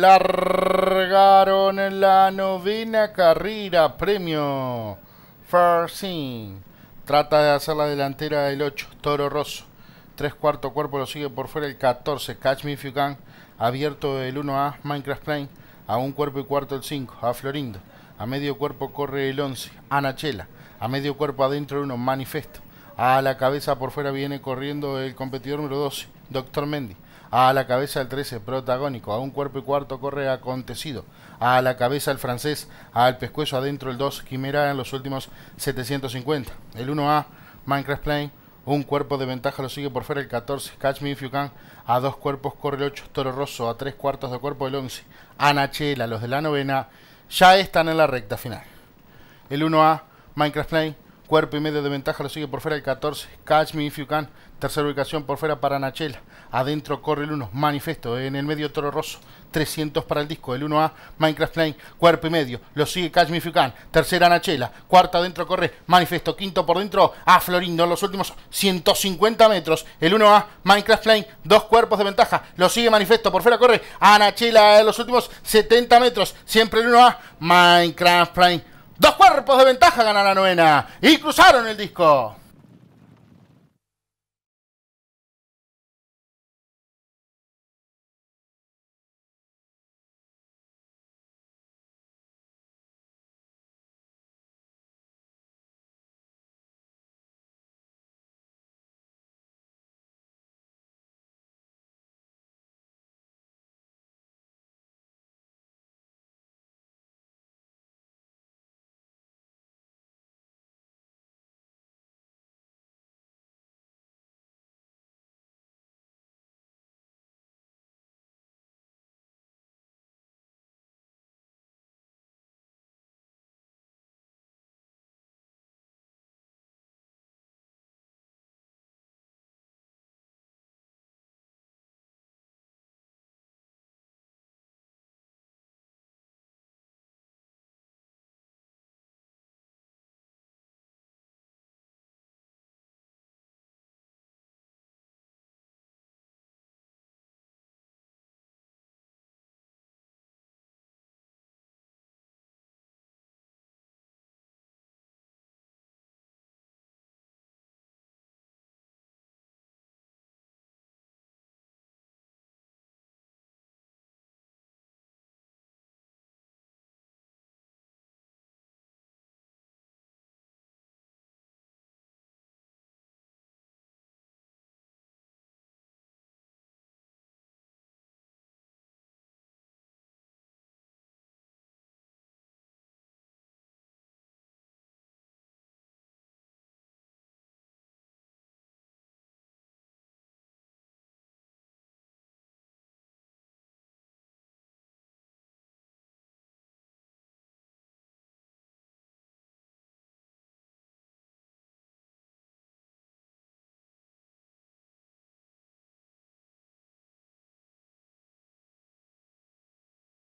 largaron en la novena carrera premio Farsin. Trata de hacer la delantera del 8, Toro Rosso. Tres cuarto cuerpo lo sigue por fuera el 14, Catch Me If You Can. Abierto el 1A, Minecraft Plane. A un cuerpo y cuarto el 5, a Florindo. A medio cuerpo corre el 11, Anachela. A medio cuerpo adentro el 1, Manifesto. A la cabeza por fuera viene corriendo el competidor número 12, Doctor Mendy. A la cabeza el 13, protagónico. A un cuerpo y cuarto corre acontecido. A la cabeza el francés. Al pescuezo adentro el 2, Quimera en los últimos 750. El 1A, Minecraft Plane. Un cuerpo de ventaja lo sigue por fuera el 14, Catch Me If You Can. A dos cuerpos corre el 8, Toro Rosso. A tres cuartos de cuerpo el 11, Anachela. Los de la novena ya están en la recta final. El 1A, Minecraft Plane Cuerpo y medio de ventaja lo sigue por fuera el 14. Catch me if you can. Tercera ubicación por fuera para Nachela. Adentro corre el 1. Manifesto. En el medio Toro Rosso. 300 para el disco. El 1A. Minecraft Plane Cuerpo y medio. Lo sigue Catch me if you can. Tercera Nachela. Cuarta adentro corre Manifesto. Quinto por dentro a Florindo. los últimos 150 metros. El 1A. Minecraft Plane Dos cuerpos de ventaja. Lo sigue Manifesto. Por fuera corre Anachela los últimos 70 metros. Siempre el 1A. Minecraft Plane Dos cuerpos de ventaja ganan la novena y cruzaron el disco.